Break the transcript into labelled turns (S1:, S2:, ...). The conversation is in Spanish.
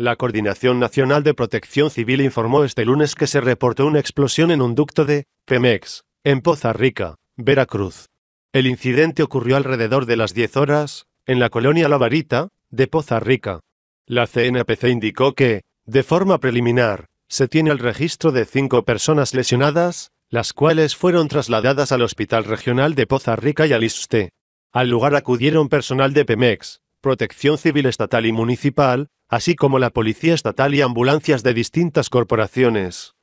S1: La Coordinación Nacional de Protección Civil informó este lunes que se reportó una explosión en un ducto de Pemex, en Poza Rica, Veracruz. El incidente ocurrió alrededor de las 10 horas, en la colonia La Varita, de Poza Rica. La CNPC indicó que, de forma preliminar, se tiene el registro de cinco personas lesionadas, las cuales fueron trasladadas al Hospital Regional de Poza Rica y al Al lugar acudieron personal de Pemex, Protección Civil Estatal y Municipal, así como la Policía Estatal y ambulancias de distintas corporaciones.